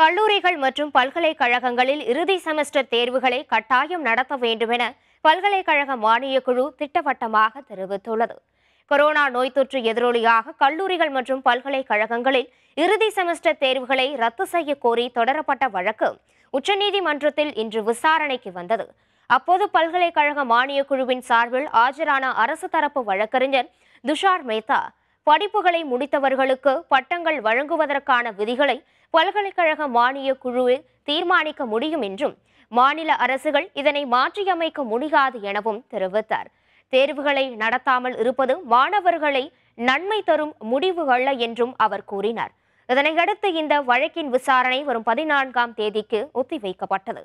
கல்லூரிகள் மற்றும் பல்கலைக்கழகங்களில் இறுதி செமஸ்டர் தேர்வுகளை கட்டாயம் நடத்த வேண்டும் என பல்கலைக்கழக மானியக்குழு திட்டவட்டமாக தெரிவித்துள்ளது கொரோனா நோய் தொற்று எதிரொலியாக கல்லூரிகள் மற்றும் பல்கலைக்கழகங்களில் இறுதி செமஸ்டர் தேர்வுகளை ரத்து செய்ய கோரி தொடரப்பட்ட வழக்கு உச்சநீதிமன்றத்தில் இன்று விசாரணைக்கு வந்தது அப்போது பல்கலைக்கழக மானியக்குழுவின் சார்பில் ஆஜரான அரசு தரப்பு வழக்கறிஞர் துஷார் மேத்தா படிப்புகளை முடித்தவர்களுக்கு பட்டங்கள் வழங்குவதற்கான விதிகளை பல்கலைக்கழக மானிய குழுவில் தீர்மானிக்க முடியும் என்றும் மாநில அரசுகள் இதனை மாற்றியமைக்க முடியாது எனவும் தெரிவித்தார் தேர்வுகளை நடத்தாமல் இருப்பது மாணவர்களை நன்மை தரும் முடிவு அல்ல என்றும் அவர் கூறினார் இதனையடுத்து இந்த வழக்கின் விசாரணை வரும் பதினான்காம் தேதிக்கு ஒத்திவைக்கப்பட்டது